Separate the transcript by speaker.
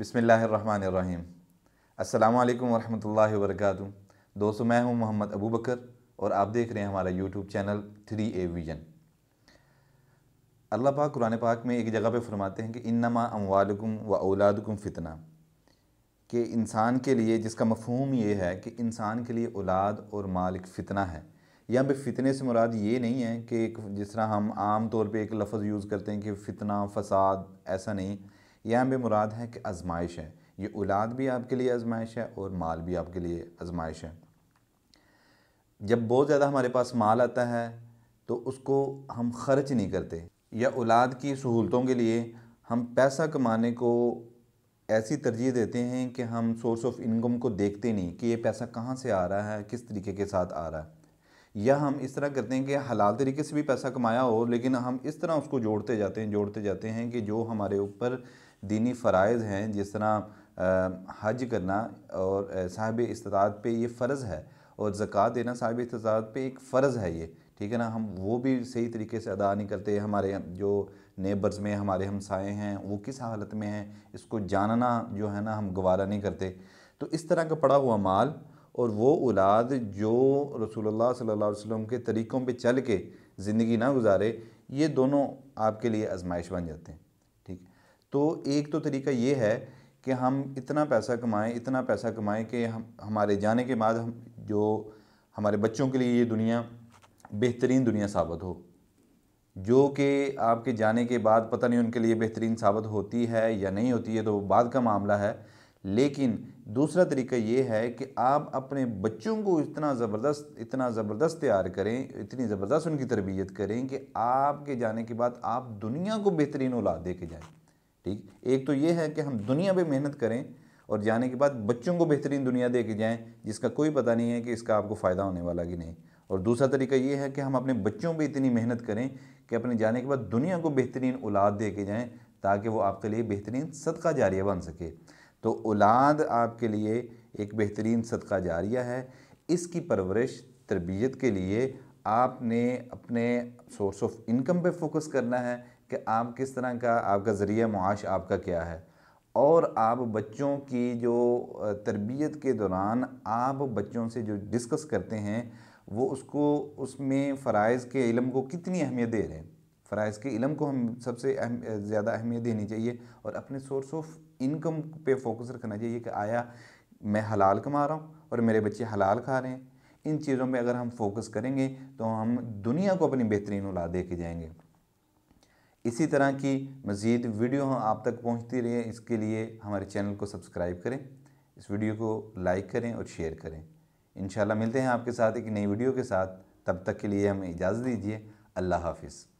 Speaker 1: बसमीम् अल्लाम वरहमल वर्क दोस्तों मैं हूं मोहम्मद अबू बकर और आप देख रहे हैं हमारा YouTube channel three A vision अल्लाह पाक कुरान पाक में एक जगह पे फरमाते हैं कि इन्नमा अमवालकुम व औलादकुम फ़ितना कि इंसान के लिए जिसका मफहूम ये है कि इंसान के लिए औलाद और माल एक फ़ितना है यहाँ पे फितने से मुराद ये नहीं है कि जिस तरह हम आम तौर पे एक लफ्ज़ यूज़ करते हैं कि फ़ितना फसाद ऐसा नहीं यहाँ भी मुराद है कि आजमाइश है ये औलाद भी आपके लिए आजमाइश है और माल भी आपके लिए आजमाइश है जब बहुत ज़्यादा हमारे पास माल आता है तो उसको हम खर्च नहीं करते या औलाद की सहूलतों के लिए हम पैसा कमाने को ऐसी तरजीह देते हैं कि हम सोर्स ऑफ इनकम को देखते नहीं कि ये पैसा कहाँ से आ रहा है किस तरीके के साथ आ रहा है या हम इस तरह करते हैं कि हलाल तरीके से भी पैसा कमाया हो लेकिन हम इस तरह उसको जोड़ते जाते हैं जोड़ते जाते हैं कि जो हमारे ऊपर दीनी फ़रज़ हैं जिस तरह हज करना और साहब इस्तात पर ये फ़र्ज़ है और ज़क़़त देना साहब इस्तात पर एक फ़र्ज़ है ये ठीक है ना हम वो भी सही तरीके से अदा नहीं करते हमारे जो नेबर्स में हमारे हमसाए हैं वो किस हालत में हैं इसको जानना जो है ना हम गवारा नहीं करते तो इस तरह का पड़ा हुआ माल और वो औलाद जो रसूलुल्लाह सल्लल्लाहु अलैहि वसल्लम के तरीक़ों पे चल के ज़िंदगी ना गुजारे ये दोनों आपके लिए आजमाइश बन जाते हैं तो एक तो तरीका ये है कि हम इतना पैसा कमाएं इतना पैसा कमाएं कि हम हमारे जाने के बाद हम जो हमारे बच्चों के लिए ये दुनिया बेहतरीन दुनिया साबित हो जो कि आपके जाने के बाद पता नहीं उनके लिए बेहतरीन साबित होती है या नहीं होती है तो बाद का मामला है लेकिन दूसरा तरीका ये है कि आप अपने बच्चों को इतना ज़बरदस्त इतना ज़बरदस्त तैयार करें इतनी ज़बरदस्त उनकी तरबियत करें कि आपके जाने के बाद आप दुनिया को बेहतरीन औलाद दे के जाएँ ठीक एक तो ये है कि हम दुनिया भी मेहनत करें और जाने के बाद बच्चों को बेहतरीन दुनिया दे के जाएँ जिसका कोई पता नहीं है कि इसका आपको फ़ायदा होने वाला कि नहीं और दूसरा तरीका ये है कि हम अपने बच्चों पर इतनी मेहनत करें कि अपने जाने के बाद दुनिया को बेहतरीन औलाद दे के जाएँ ताकि वो आपके लिए बेहतरीन सदका जारिया बन सके तो औलाद आपके लिए एक बेहतरीन सदका जारिया है इसकी परवरिश तरबियत के लिए आपने अपने सोर्स ऑफ इनकम पे फोकस करना है कि आप किस तरह का आपका ज़रिया मुआश आपका क्या है और आप बच्चों की जो तरबियत के दौरान आप बच्चों से जो डिस्कस करते हैं वो उसको उसमें फ़रज़ के इलम को कितनी अहमियत दे रहे हैं फ़रज़ के इलम को हम सबसे अहम ज़्यादा अहमियत देनी चाहिए और अपने सोर्स ऑफ इनकम पे फोकस रखना चाहिए कि आया मैं हलाल कमा रहा हूँ और मेरे बच्चे हलाल खा रहे हैं इन चीज़ों पे अगर हम फोकस करेंगे तो हम दुनिया को अपनी बेहतरीन औलाद दे के जाएंगे इसी तरह की मज़ीद वीडियो हम आप तक पहुँचती रहे इसके लिए हमारे चैनल को सब्सक्राइब करें इस वीडियो को लाइक करें और शेयर करें इन मिलते हैं आपके साथ एक नई वीडियो के साथ तब तक के लिए हमें इजाज़त दीजिए अल्लाह हाफिज़